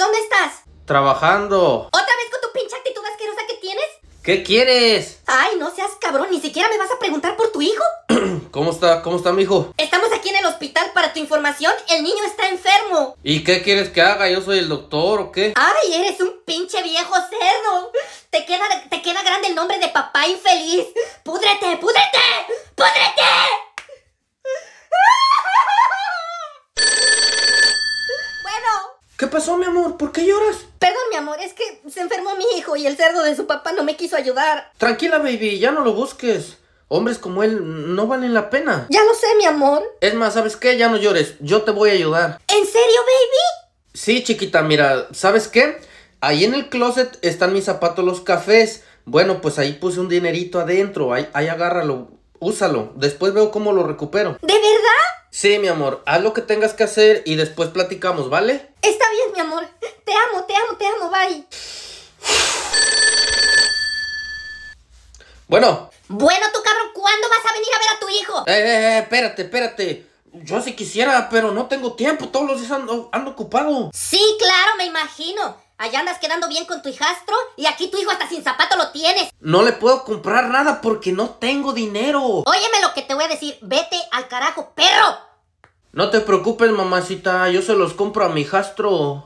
¿Dónde estás? Trabajando. ¿Otra vez con tu pinche actitud asquerosa que tienes? ¿Qué quieres? Ay, no seas cabrón, ni siquiera me vas a preguntar por tu hijo. ¿Cómo está? ¿Cómo está mi hijo? Estamos aquí en el hospital para tu información. El niño está enfermo. ¿Y qué quieres que haga? ¿Yo soy el doctor o qué? Ay, eres un pinche viejo cerdo. Te queda, te queda grande el nombre de papá infeliz. Púdrete, púdrete. ¿Qué pasó, mi amor? ¿Por qué lloras? Perdón, mi amor, es que se enfermó mi hijo y el cerdo de su papá no me quiso ayudar. Tranquila, baby, ya no lo busques. Hombres como él no valen la pena. Ya lo sé, mi amor. Es más, ¿sabes qué? Ya no llores, yo te voy a ayudar. ¿En serio, baby? Sí, chiquita, mira, ¿sabes qué? Ahí en el closet están mis zapatos los cafés. Bueno, pues ahí puse un dinerito adentro, ahí, ahí agárralo, úsalo. Después veo cómo lo recupero. ¿De verdad? Sí, mi amor, haz lo que tengas que hacer y después platicamos, ¿vale? amor. Te amo, te amo, te amo, bye. Bueno. Bueno, tu cabrón, ¿cuándo vas a venir a ver a tu hijo? Eh, eh, eh, espérate, espérate. Yo sí quisiera, pero no tengo tiempo. Todos los días ando, ando ocupado. Sí, claro, me imagino. Allá andas quedando bien con tu hijastro y aquí tu hijo hasta sin zapato lo tienes. No le puedo comprar nada porque no tengo dinero. Óyeme lo que te voy a decir, vete al carajo, perro. No te preocupes, mamacita, yo se los compro a mi hijastro.